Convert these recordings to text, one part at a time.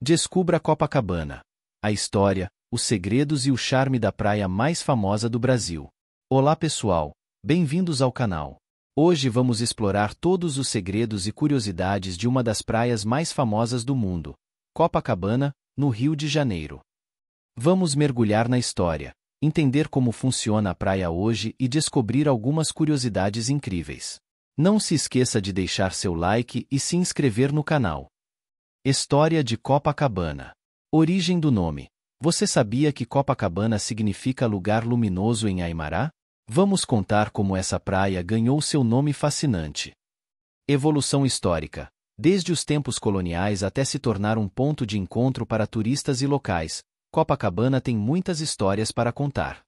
Descubra Copacabana. A história, os segredos e o charme da praia mais famosa do Brasil. Olá pessoal, bem-vindos ao canal. Hoje vamos explorar todos os segredos e curiosidades de uma das praias mais famosas do mundo, Copacabana, no Rio de Janeiro. Vamos mergulhar na história, entender como funciona a praia hoje e descobrir algumas curiosidades incríveis. Não se esqueça de deixar seu like e se inscrever no canal. História de Copacabana. Origem do nome. Você sabia que Copacabana significa lugar luminoso em Aimará? Vamos contar como essa praia ganhou seu nome fascinante. Evolução histórica. Desde os tempos coloniais até se tornar um ponto de encontro para turistas e locais, Copacabana tem muitas histórias para contar.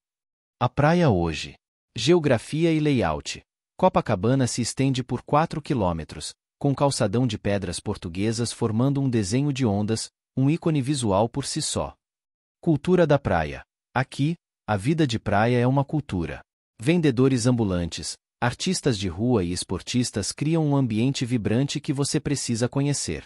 A praia hoje. Geografia e layout. Copacabana se estende por 4 quilômetros, com calçadão de pedras portuguesas formando um desenho de ondas, um ícone visual por si só. Cultura da praia. Aqui, a vida de praia é uma cultura. Vendedores ambulantes, artistas de rua e esportistas criam um ambiente vibrante que você precisa conhecer.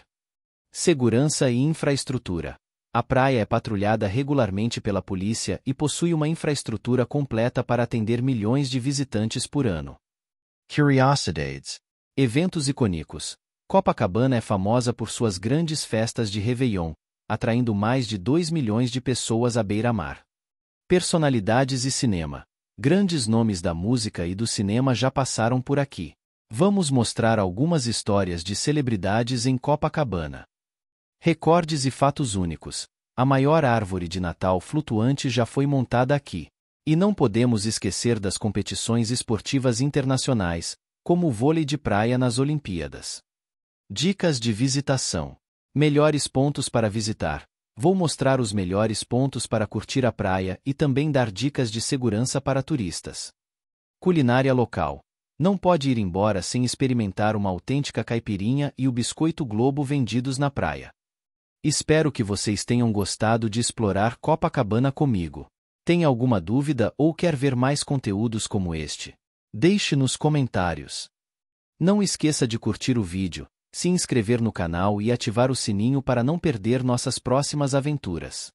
Segurança e infraestrutura. A praia é patrulhada regularmente pela polícia e possui uma infraestrutura completa para atender milhões de visitantes por ano. Curiosidades. Eventos icônicos. Copacabana é famosa por suas grandes festas de Réveillon, atraindo mais de 2 milhões de pessoas à beira-mar. Personalidades e cinema. Grandes nomes da música e do cinema já passaram por aqui. Vamos mostrar algumas histórias de celebridades em Copacabana. Recordes e fatos únicos. A maior árvore de Natal flutuante já foi montada aqui. E não podemos esquecer das competições esportivas internacionais, como o vôlei de praia nas Olimpíadas. Dicas de visitação: Melhores pontos para visitar. Vou mostrar os melhores pontos para curtir a praia e também dar dicas de segurança para turistas. Culinária local: Não pode ir embora sem experimentar uma autêntica caipirinha e o biscoito Globo vendidos na praia. Espero que vocês tenham gostado de explorar Copacabana comigo. Tem alguma dúvida ou quer ver mais conteúdos como este? Deixe nos comentários. Não esqueça de curtir o vídeo, se inscrever no canal e ativar o sininho para não perder nossas próximas aventuras.